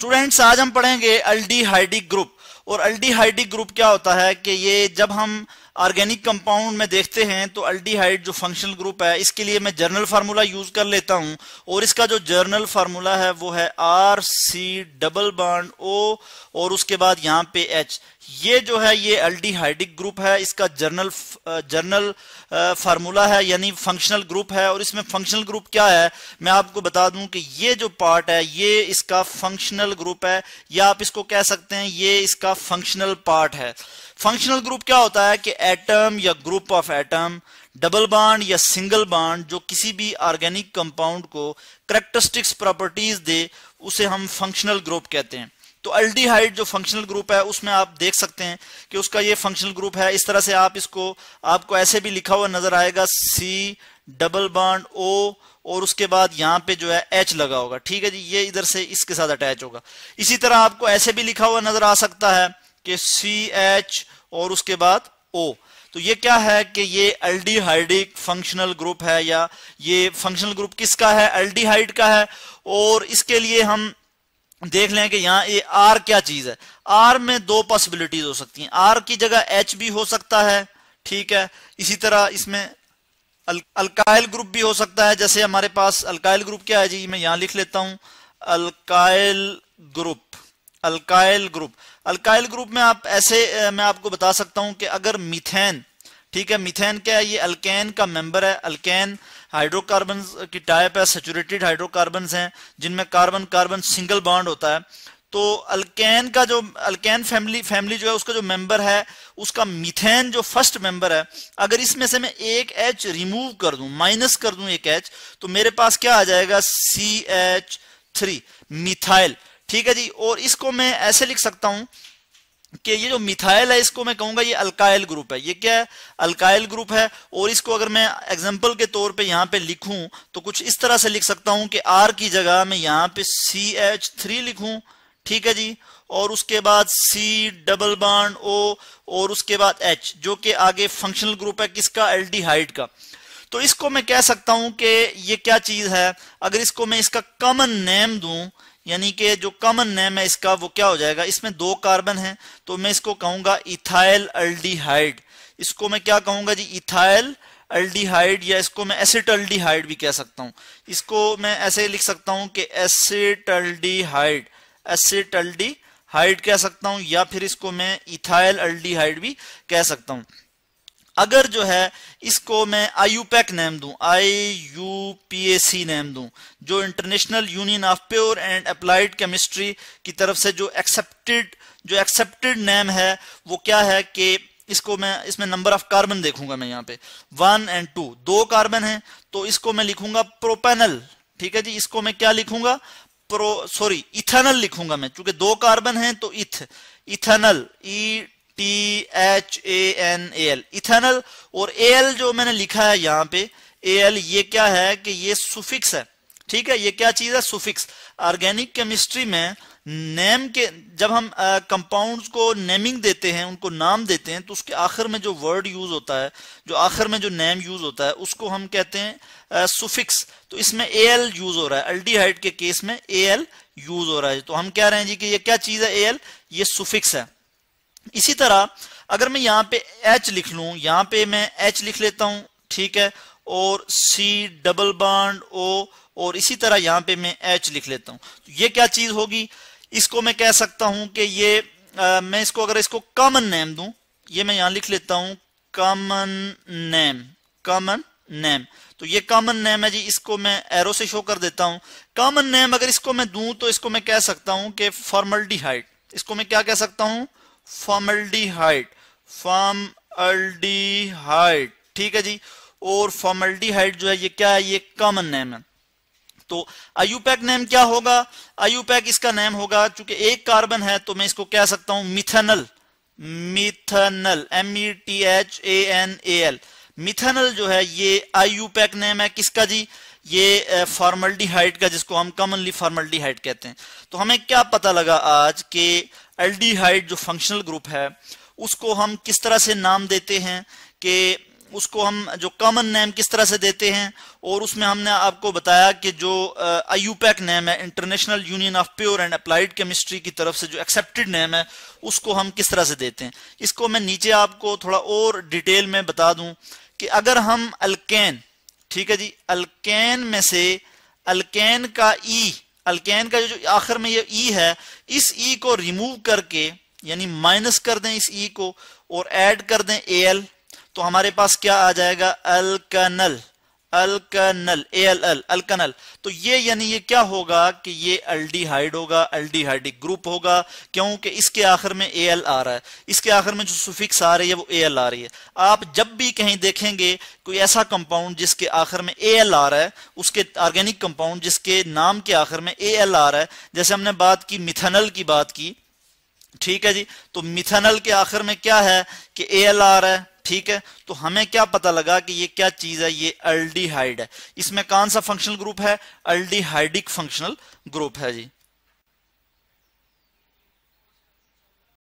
students आज हम पढ़ेंगे अल्डी ग्रुप और अल्डीहाइडिक ग्रुप क्या होता है कि ये जब हम ऑर्गेनिक कंपाउंड में देखते हैं तो अल्डीहाइड जो फंक्शनल ग्रुप है इसके लिए मैं जर्नल फार्मूला यूज कर लेता हूं और इसका जो जर्नल फार्मूला है वो है R C double bond O और उसके बाद यहाँ पे एच ये जो है ये अल्डीहाइडिक ग्रुप है इसका जर्नल जर्नल फार्मूला है यानी फंक्शनल ग्रुप है और इसमें फंक्शनल ग्रुप क्या है मैं आपको बता दूं कि ये जो पार्ट है ये इसका फंक्शनल ग्रुप है या आप इसको कह सकते हैं ये इसका इसका फंक्शनल पार्ट है फंक्शनल ग्रुप क्या होता है कि एटम या ग्रुप ऑफ एटम डबल बाड या सिंगल बाड जो किसी भी ऑर्गेनिक कंपाउंड को करेक्टरिस्टिक्स प्रॉपर्टीज दे उसे हम फंक्शनल ग्रुप कहते हैं तो अल्डीहाइड जो फंक्शनल ग्रुप है उसमें आप देख सकते हैं कि उसका ये फंक्शनल ग्रुप है इस तरह से आप इसको आपको ऐसे भी लिखा हुआ नजर आएगा सी डबल बॉन्ड ओ और उसके बाद यहां पे जो है एच लगा होगा ठीक है जी ये इधर से इसके साथ अटैच होगा इसी तरह आपको ऐसे भी लिखा हुआ नजर आ सकता है कि सी एच और उसके बाद ओ तो ये क्या है कि ये अल्डीहाइडिक फंक्शनल ग्रुप है या ये फंक्शनल ग्रुप किसका है अल्डीहाइड का है और इसके लिए हम देख लें कि यहाँ ये आर क्या चीज है आर में दो पॉसिबिलिटीज हो सकती हैं आर की जगह एच भी हो सकता है ठीक है इसी तरह इसमें अल्काइल ग्रुप भी हो सकता है जैसे हमारे पास अल्काइल ग्रुप क्या है जी मैं यहां लिख लेता हूं alkyl group alkyl group alkyl group में आप ऐसे मैं आपको बता सकता हूं कि अगर मिथेन ठीक है मिथेन क्या है ये अल्केन का मेंबर है अल्केन हाइड्रोकार्बन की टाइप है सेचुरेटेड हाइड्रोकार्बन हैं जिनमें कार्बन कार्बन सिंगल बॉन्ड होता है तो अल्कैन का जो अल्कैन फैमिली फैमिली जो है उसका जो मेंबर है उसका मिथेन जो फर्स्ट मेंबर है अगर इसमें से मैं एक एच रिमूव कर दूं माइनस कर दूं एक एच तो मेरे पास क्या आ जाएगा सी एच थ्री मिथाइल ठीक है जी और इसको मैं ऐसे लिख सकता हूं कि ये जो मिथाइल है इसको मैं कहूंगा ये अल्काइल ग्रुप है ये क्या है अल्काइल ग्रुप है और इसको अगर मैं एग्जांपल के तौर पे यहाँ पे लिखूं तो कुछ इस तरह से लिख सकता हूं कि आर की जगह मैं यहाँ पे सी एच थ्री लिखूं ठीक है जी और उसके बाद सी डबल बाड ओ और उसके बाद एच जो कि आगे फंक्शनल ग्रुप है किसका एल का तो इसको मैं कह सकता हूं कि ये क्या चीज है अगर इसको मैं इसका कॉमन नेम दू यानी कि जो कॉमन नेम है इसका वो क्या हो जाएगा इसमें दो कार्बन है तो मैं इसको कहूंगा इथाइल अल्डिहाइड इसको मैं क्या कहूंगा जी इथाइल अल्डिहाइड या इसको मैं एसिड अल्डिहाइड भी कह सकता हूं इसको मैं ऐसे लिख सकता हूं कि एसिड अल्डिहाइड एसिट एसिड हाइड कह सकता हूं या फिर इसको मैं इथाइल हाइड भी कह सकता हूं अगर जो है इसको मैं आई यूपैक नेम दूं I U P A C name दूं जो International Union of Pure and Applied Chemistry की तरफ से जो एक्सेप्टेड जो एक्सेप्टेड नेम है वो क्या है कि इसको मैं इसमें नंबर ऑफ कार्बन देखूंगा मैं यहाँ पे वन एंड टू दो कार्बन है तो इसको मैं लिखूंगा प्रोपेनल ठीक है जी इसको मैं क्या लिखूंगा प्रो सॉरी इथेनल लिखूंगा मैं क्योंकि दो कार्बन हैं तो eth ethanal E T H A N A L ethanal और ए एल जो मैंने लिखा है यहाँ पे ए एल ये क्या है कि ये सुफिक्स है ठीक है ये क्या चीज है सुफिक्स ऑर्गेनिक केमिस्ट्री में नेम के जब हम कंपाउंड्स uh, को नेमिंग देते हैं उनको नाम देते हैं तो उसके आखिर में जो वर्ड यूज होता है जो आखिर में जो नेम यूज होता है उसको हम कहते हैं सुफिक्स uh, तो इसमें ए एल यूज हो रहा है अल्डीहाइड के केस में ए एल यूज हो रहा है तो हम कह रहे हैं जी कि ये क्या चीज है ए एल ये सुफिक्स है इसी तरह अगर मैं यहाँ पे एच लिख लू यहाँ पे मैं एच लिख लेता हूं ठीक है और सी डबल बॉन्ड ओ और इसी तरह यहाँ पे मैं एच लिख लेता हूं तो ये क्या चीज होगी इसको मैं कह सकता हूं कि ये आ, मैं इसको अगर इसको कॉमन नेम दू ये मैं यहां लिख लेता हूं कॉमन नेम कॉमन नेम तो ये कॉमन नेम है जी इसको मैं एरो से शो कर देता हूं कॉमन नेम अगर इसको मैं दू तो इसको मैं कह सकता हूं कि हाइट इसको मैं क्या कह सकता हूं फॉर्मल्डिहाइड हाइट ठीक है जी और हाइट जो है ये क्या है ये कॉमन नेम है तो आयुपैक नेम क्या होगा आयुपैक इसका नेम होगा चूंकि एक कार्बन है तो मैं इसको कह सकता हूं methanal methanal M E T H A N A L methanal जो है ये आयुपैक नेम है किसका जी ये फॉर्मल्डिहाइड का जिसको हम कॉमनली फॉर्मल्डिहाइड कहते हैं तो हमें क्या पता लगा आज कि एल्डिहाइड जो फंक्शनल ग्रुप है उसको हम किस तरह से नाम देते हैं कि उसको हम जो कॉमन नेम किस तरह से देते हैं और उसमें हमने आपको बताया कि जो आईयूपैक नेम है International Union of Pure and Applied Chemistry की तरफ से जो एक्सेप्टेड नेम है उसको हम किस तरह से देते हैं इसको मैं नीचे आपको थोड़ा और डिटेल में बता दूं कि अगर हम अल्केन ठीक है जी अल्केन में से अलकैन का ई e, अल्केन का जो आखिर में ये ई e है इस ई e को रिमूव करके यानी माइनस कर दें इस ई को और एड कर दें ए एल तो हमारे पास क्या आ जाएगा अलकनल अलकनल ए एल एल अलकनल तो ये यानी ये क्या होगा कि ये अल्डीहाइड होगा अल्डीहाइडिक ग्रुप होगा क्योंकि इसके आखिर में ए एल आ रहा है इसके आखिर में जो सुफिक्स आ रही है वो ए एल आ रही है आप जब भी कहीं देखेंगे कोई ऐसा कंपाउंड जिसके आखिर में ए एल आ रहा है उसके ऑर्गेनिक कंपाउंड जिसके नाम के आखिर में ए एल आ रहा है जैसे हमने बात की मिथनल की बात की ठीक है जी तो मिथनल के आखिर में क्या है कि ए एल आ रहा है ठीक है तो हमें क्या पता लगा कि ये क्या चीज है ये अल्डीहाइड है इसमें कौन सा फंक्शनल ग्रुप है अल्डीहाइडिक फंक्शनल ग्रुप है जी